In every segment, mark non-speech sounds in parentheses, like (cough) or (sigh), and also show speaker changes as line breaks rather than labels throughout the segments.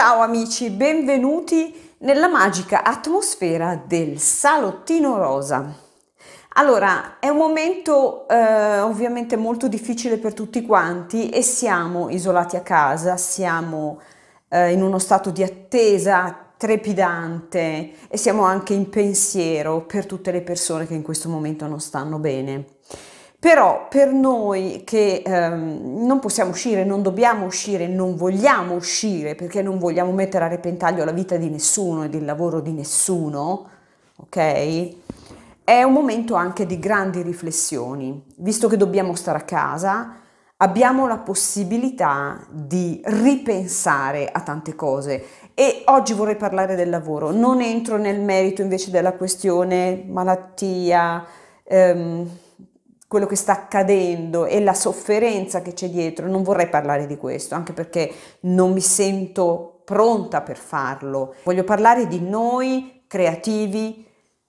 Ciao amici, benvenuti nella magica atmosfera del salottino rosa. Allora, è un momento eh, ovviamente molto difficile per tutti quanti e siamo isolati a casa, siamo eh, in uno stato di attesa trepidante e siamo anche in pensiero per tutte le persone che in questo momento non stanno bene. Però per noi che ehm, non possiamo uscire, non dobbiamo uscire, non vogliamo uscire perché non vogliamo mettere a repentaglio la vita di nessuno e il lavoro di nessuno, ok? È un momento anche di grandi riflessioni, visto che dobbiamo stare a casa, abbiamo la possibilità di ripensare a tante cose e oggi vorrei parlare del lavoro, non entro nel merito invece della questione malattia, ehm, quello che sta accadendo e la sofferenza che c'è dietro, non vorrei parlare di questo, anche perché non mi sento pronta per farlo. Voglio parlare di noi creativi,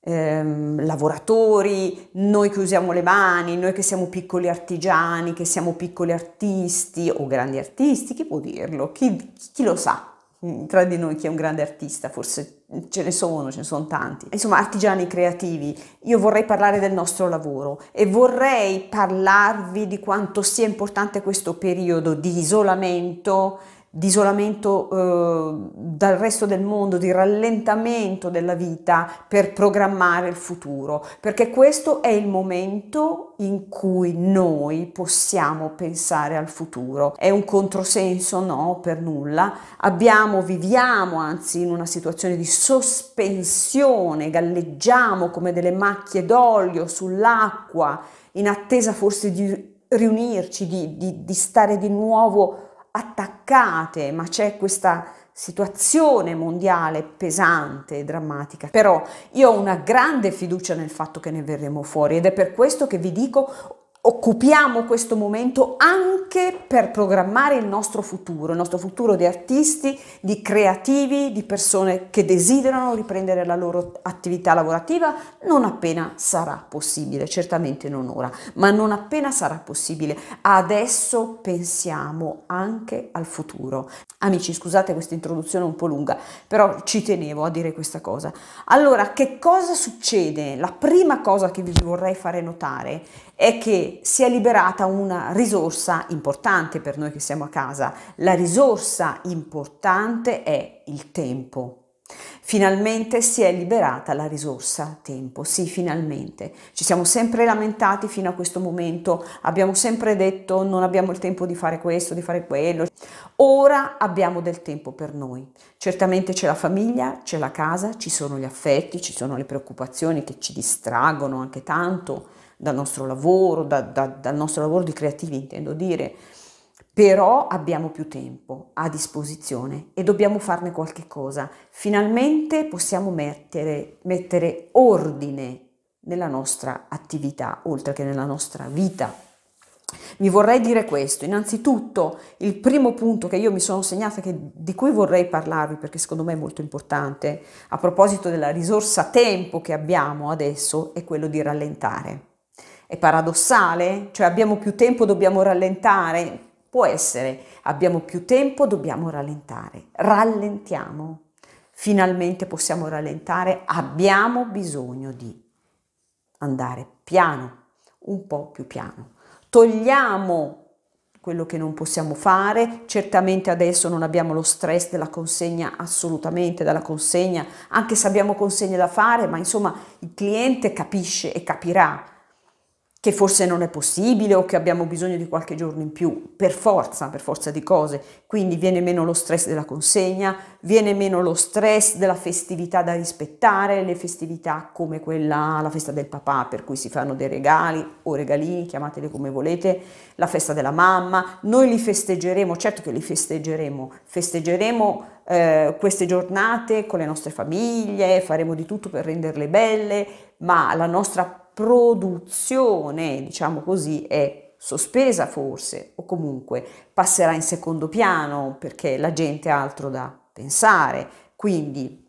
ehm, lavoratori, noi che usiamo le mani, noi che siamo piccoli artigiani, che siamo piccoli artisti o grandi artisti, chi può dirlo? chi, chi lo sa? Tra di noi chi è un grande artista, forse ce ne sono, ce ne sono tanti, insomma artigiani creativi, io vorrei parlare del nostro lavoro e vorrei parlarvi di quanto sia importante questo periodo di isolamento di isolamento eh, dal resto del mondo, di rallentamento della vita per programmare il futuro, perché questo è il momento in cui noi possiamo pensare al futuro. È un controsenso? No, per nulla. Abbiamo, viviamo anzi in una situazione di sospensione, galleggiamo come delle macchie d'olio sull'acqua, in attesa forse di riunirci, di, di, di stare di nuovo attaccati staccate, ma c'è questa situazione mondiale pesante e drammatica. Però io ho una grande fiducia nel fatto che ne verremo fuori ed è per questo che vi dico occupiamo questo momento anche per programmare il nostro futuro, il nostro futuro di artisti, di creativi, di persone che desiderano riprendere la loro attività lavorativa, non appena sarà possibile, certamente non ora, ma non appena sarà possibile. Adesso pensiamo anche al futuro. Amici, scusate questa introduzione un po' lunga, però ci tenevo a dire questa cosa. Allora, che cosa succede? La prima cosa che vi vorrei fare notare è che si è liberata una risorsa importante per noi che siamo a casa. La risorsa importante è il tempo. Finalmente si è liberata la risorsa tempo, sì, finalmente. Ci siamo sempre lamentati fino a questo momento, abbiamo sempre detto non abbiamo il tempo di fare questo, di fare quello. Ora abbiamo del tempo per noi. Certamente c'è la famiglia, c'è la casa, ci sono gli affetti, ci sono le preoccupazioni che ci distraggono anche tanto dal nostro lavoro, da, da, dal nostro lavoro di creativi intendo dire, però abbiamo più tempo a disposizione e dobbiamo farne qualche cosa. Finalmente possiamo mettere, mettere ordine nella nostra attività, oltre che nella nostra vita. Vi vorrei dire questo, innanzitutto il primo punto che io mi sono segnata che, di cui vorrei parlarvi perché secondo me è molto importante a proposito della risorsa tempo che abbiamo adesso è quello di rallentare. È paradossale? Cioè abbiamo più tempo, dobbiamo rallentare? Può essere, abbiamo più tempo, dobbiamo rallentare. Rallentiamo. Finalmente possiamo rallentare, abbiamo bisogno di andare piano, un po' più piano. Togliamo quello che non possiamo fare, certamente adesso non abbiamo lo stress della consegna, assolutamente dalla consegna, anche se abbiamo consegne da fare, ma insomma il cliente capisce e capirà che forse non è possibile o che abbiamo bisogno di qualche giorno in più, per forza, per forza di cose. Quindi viene meno lo stress della consegna, viene meno lo stress della festività da rispettare, le festività come quella, la festa del papà per cui si fanno dei regali o regalini, chiamateli come volete, la festa della mamma, noi li festeggeremo, certo che li festeggeremo, festeggeremo eh, queste giornate con le nostre famiglie, faremo di tutto per renderle belle, ma la nostra produzione, diciamo così, è sospesa forse o comunque passerà in secondo piano perché la gente ha altro da pensare. Quindi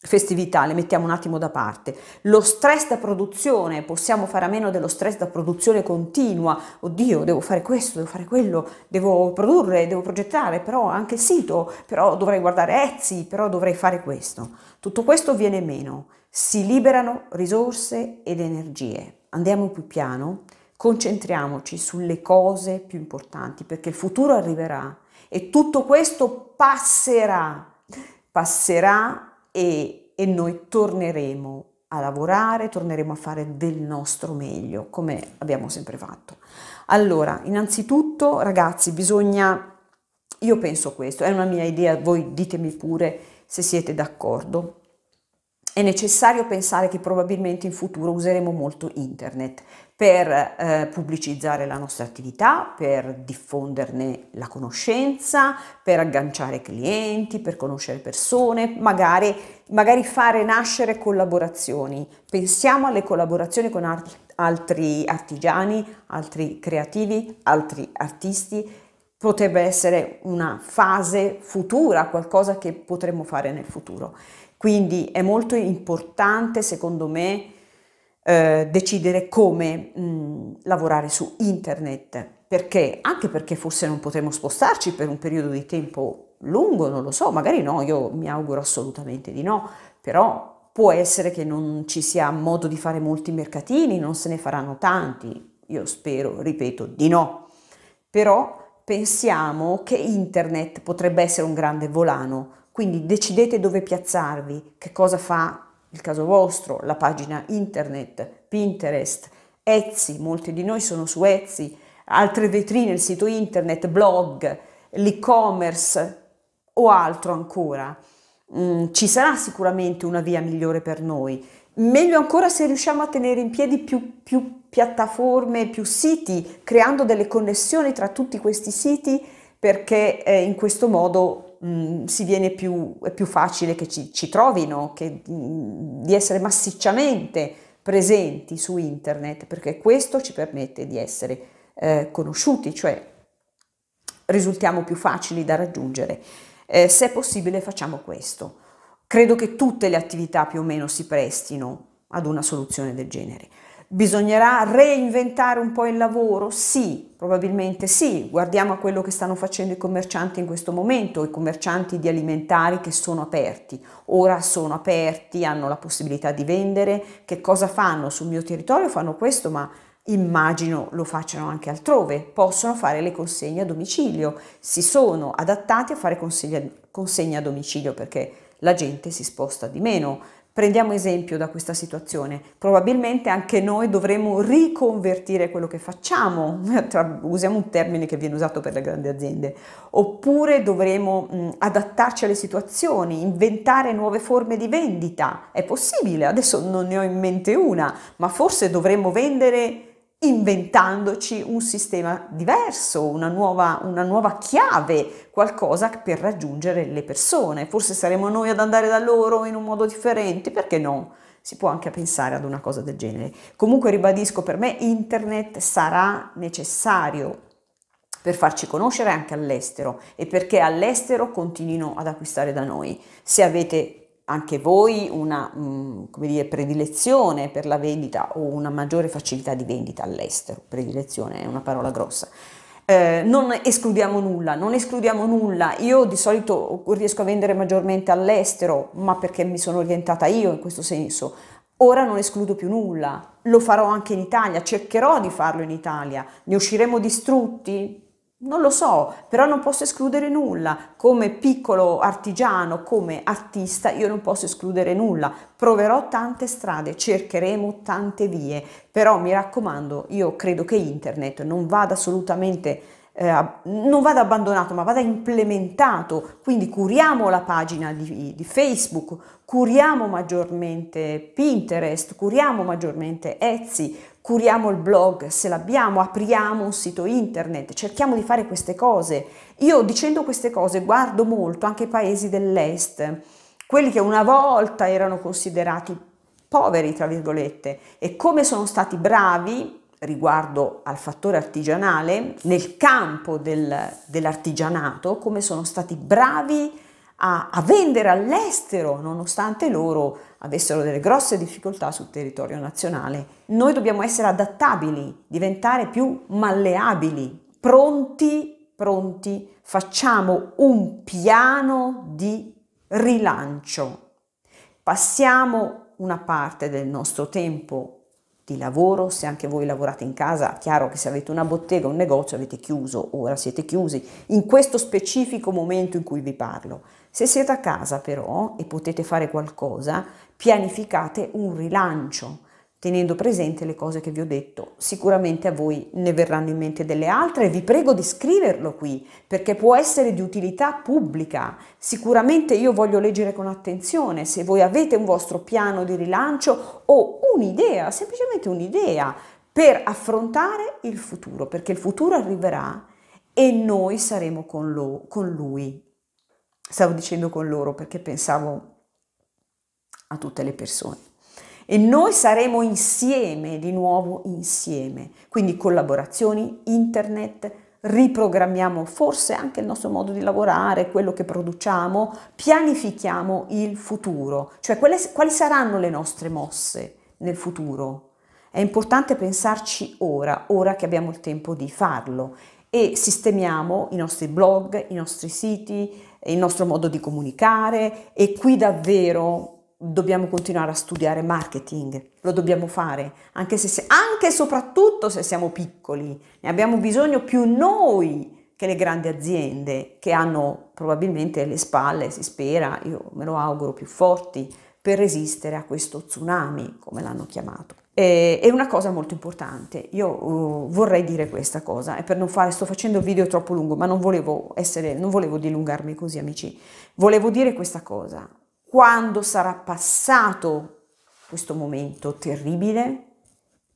festività le mettiamo un attimo da parte. Lo stress da produzione, possiamo fare a meno dello stress da produzione continua. Oddio, devo fare questo, devo fare quello, devo produrre, devo progettare, però anche il sito, però dovrei guardare Etsy, però dovrei fare questo. Tutto questo viene meno si liberano risorse ed energie. Andiamo più piano, concentriamoci sulle cose più importanti perché il futuro arriverà e tutto questo passerà, passerà e, e noi torneremo a lavorare, torneremo a fare del nostro meglio, come abbiamo sempre fatto. Allora, innanzitutto, ragazzi, bisogna io penso questo, è una mia idea, voi ditemi pure se siete d'accordo è necessario pensare che probabilmente in futuro useremo molto internet per eh, pubblicizzare la nostra attività, per diffonderne la conoscenza, per agganciare clienti, per conoscere persone, magari, magari fare nascere collaborazioni. Pensiamo alle collaborazioni con altri artigiani, altri creativi, altri artisti potrebbe essere una fase futura, qualcosa che potremmo fare nel futuro. Quindi è molto importante, secondo me, eh, decidere come mh, lavorare su internet, perché anche perché forse non potremo spostarci per un periodo di tempo lungo, non lo so, magari no, io mi auguro assolutamente di no, però può essere che non ci sia modo di fare molti mercatini, non se ne faranno tanti, io spero, ripeto, di no. Però pensiamo che internet potrebbe essere un grande volano, quindi decidete dove piazzarvi, che cosa fa il caso vostro, la pagina internet, Pinterest, Etsy, molti di noi sono su Etsy, altre vetrine, il sito internet, blog, l'e-commerce o altro ancora. Mm, ci sarà sicuramente una via migliore per noi. Meglio ancora se riusciamo a tenere in piedi più, più piattaforme, più siti, creando delle connessioni tra tutti questi siti perché eh, in questo modo mh, mm, si viene più, è più facile che ci, ci trovino, che, mh, mm, di essere massicciamente presenti su internet perché questo ci permette di essere eh, conosciuti, cioè risultiamo più facili da raggiungere. Eh, se è possibile facciamo questo. Credo che tutte le attività più o meno si prestino ad una soluzione del genere. Bisognerà reinventare un po' il lavoro? Sì, probabilmente sì. Guardiamo a quello che stanno facendo i commercianti in questo momento, i commercianti di alimentari che sono aperti. Ora sono aperti, hanno la possibilità di vendere. Che cosa fanno? Sul mio territorio fanno questo, ma immagino lo facciano anche altrove. Possono fare le consegne a domicilio. Si sono adattati a fare consegne, a domicilio perché la gente si sposta di meno Prendiamo esempio da questa situazione, probabilmente anche noi dovremo riconvertire quello che facciamo, (laughs) usiamo un termine che viene usato per le grandi aziende, oppure dovremo mh, adattarci alle situazioni, inventare nuove forme di vendita, è possibile, adesso non ne ho in mente una, ma forse dovremmo vendere inventandoci un sistema diverso, una nuova, una nuova, chiave, qualcosa per raggiungere le persone. Forse saremo noi ad andare da loro in un modo differente, perché no? Si può anche pensare ad una cosa del genere. Comunque ribadisco, per me internet sarà necessario per farci conoscere anche all'estero e perché all'estero continuino ad acquistare da noi. Se avete anche voi una mm, dire, predilezione per la vendita o una maggiore facilità di vendita all'estero. Predilezione è una parola grossa. Eh, non escludiamo nulla, non escludiamo nulla. Io di solito riesco a vendere maggiormente all'estero, ma perché mi sono orientata io in questo senso. Ora non escludo più nulla, lo farò anche in Italia, cercherò di farlo in Italia. Ne usciremo distrutti? Non lo so, però non posso escludere nulla. Come piccolo artigiano, come artista, io non posso escludere nulla. Proverò tante strade, cercheremo tante vie, però mi raccomando, io credo che internet non vada assolutamente eh, non vada abbandonato ma vada implementato, quindi curiamo la pagina di, di, Facebook, curiamo maggiormente Pinterest, curiamo maggiormente Etsy, curiamo il blog se l'abbiamo, apriamo un sito internet, cerchiamo di fare queste cose. Io dicendo queste cose guardo molto anche i paesi dell'est, quelli che una volta erano considerati poveri, tra virgolette, e come sono stati bravi riguardo al fattore artigianale, nel campo del, dell'artigianato, come sono stati bravi a, a vendere all'estero, nonostante loro avessero delle grosse difficoltà sul territorio nazionale. Noi dobbiamo essere adattabili, diventare più malleabili, pronti, pronti, facciamo un piano di rilancio. Passiamo una parte del nostro tempo di lavoro, se anche voi lavorate in casa, chiaro che se avete una bottega, un negozio avete chiuso, ora siete chiusi, in questo specifico momento in cui vi parlo. Se siete a casa però e potete fare qualcosa, pianificate un rilancio, tenendo presente le cose che vi ho detto. Sicuramente a voi ne verranno in mente delle altre, vi prego di scriverlo qui perché può essere di utilità pubblica. Sicuramente io voglio leggere con attenzione se voi avete un vostro piano di rilancio o un'idea, semplicemente un'idea per affrontare il futuro, perché il futuro arriverà e noi saremo con, lo, con lui. Stavo dicendo con loro perché pensavo a tutte le persone e noi saremo insieme, di nuovo insieme. Quindi collaborazioni, internet, riprogrammiamo forse anche il nostro modo di lavorare, quello che produciamo, pianifichiamo il futuro, cioè quali, quali saranno le nostre mosse nel futuro. È importante pensarci ora, ora che abbiamo il tempo di farlo e sistemiamo i nostri blog, i nostri siti, il nostro modo di comunicare e qui davvero dobbiamo continuare a studiare marketing, lo dobbiamo fare, anche, se, anche e soprattutto se siamo piccoli, ne abbiamo bisogno più noi che le grandi aziende che hanno probabilmente le spalle, si spera, io me lo auguro, più forti per resistere a questo tsunami, come l'hanno chiamato. è una cosa molto importante, io uh, vorrei dire questa cosa, e per non fare, sto facendo il video troppo lungo, ma non volevo, essere, non volevo dilungarmi così amici, volevo dire questa cosa, quando sarà passato questo momento terribile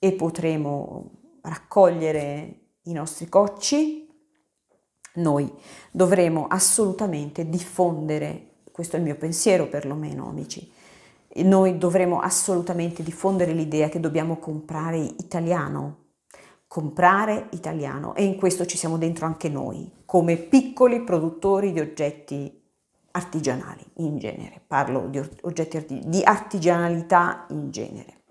e potremo raccogliere i nostri cocci, noi dovremo assolutamente diffondere, questo è il mio pensiero perlomeno amici, noi dovremo assolutamente diffondere l'idea che dobbiamo comprare italiano, comprare italiano e in questo ci siamo dentro anche noi come piccoli produttori di oggetti artigianali in genere, parlo di oggetti artigianali, di artigianalità in genere.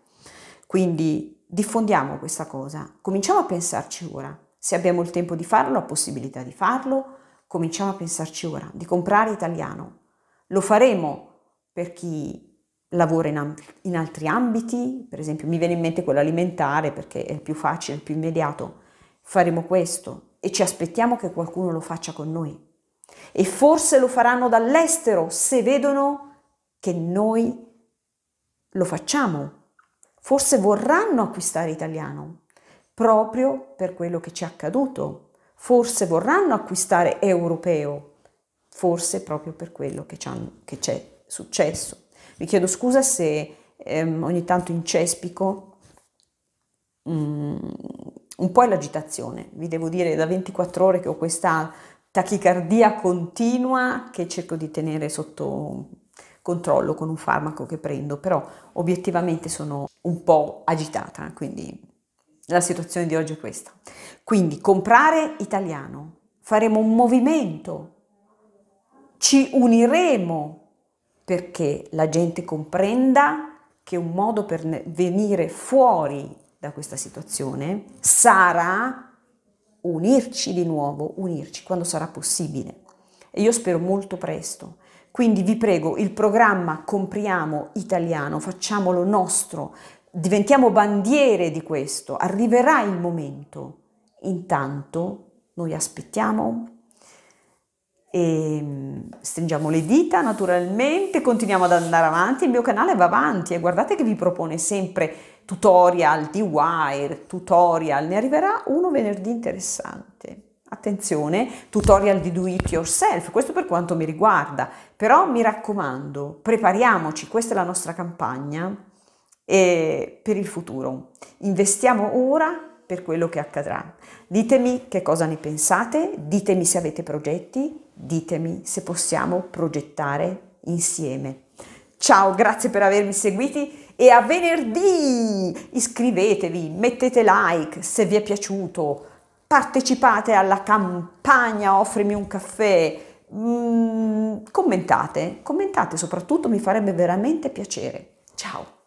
Quindi diffondiamo questa cosa, cominciamo a pensarci ora, se abbiamo il tempo di farlo, la possibilità di farlo, cominciamo a pensarci ora, di comprare italiano. Lo faremo per chi lavora in, am- in altri ambiti, per esempio mi viene in mente quello alimentare perché è il più facile, il più immediato, faremo questo e ci aspettiamo che qualcuno lo faccia con noi e forse lo faranno dall'estero se vedono che noi lo facciamo. Forse vorranno acquistare italiano proprio per quello che ci è accaduto. Forse vorranno acquistare europeo, forse proprio per quello che, che c'è successo. Vi chiedo scusa se ehm, ogni tanto incespico. Mm, un po' l'agitazione, vi devo dire, da 24 ore che ho questa tachicardia continua che cerco di tenere sotto controllo con un farmaco che prendo, però obiettivamente sono un po' agitata, quindi la situazione di oggi è questa. Quindi comprare italiano, faremo un movimento, ci uniremo perché la gente comprenda che un modo per venire fuori da questa situazione sarà unirci di nuovo, unirci quando sarà possibile. E io spero molto presto. Quindi vi prego, il programma Compriamo Italiano, facciamolo nostro, diventiamo bandiere di questo, arriverà il momento. Intanto noi aspettiamo e mm, stringiamo le dita naturalmente, continuiamo ad andare avanti, il mio canale va avanti e guardate che vi propone sempre tutorial di Wire, tutorial, ne arriverà uno venerdì interessante. Attenzione, tutorial di do it yourself, questo per quanto mi riguarda, però mi raccomando, prepariamoci, questa è la nostra campagna eh, per il futuro. Investiamo ora per quello che accadrà. Ditemi che cosa ne pensate, ditemi se avete progetti, ditemi se possiamo progettare insieme. Ciao, grazie per avermi seguiti e a venerdì iscrivetevi, mettete like se vi è piaciuto, partecipate alla campagna Offrimi un caffè, mm, commentate, commentate soprattutto, mi farebbe veramente piacere. Ciao!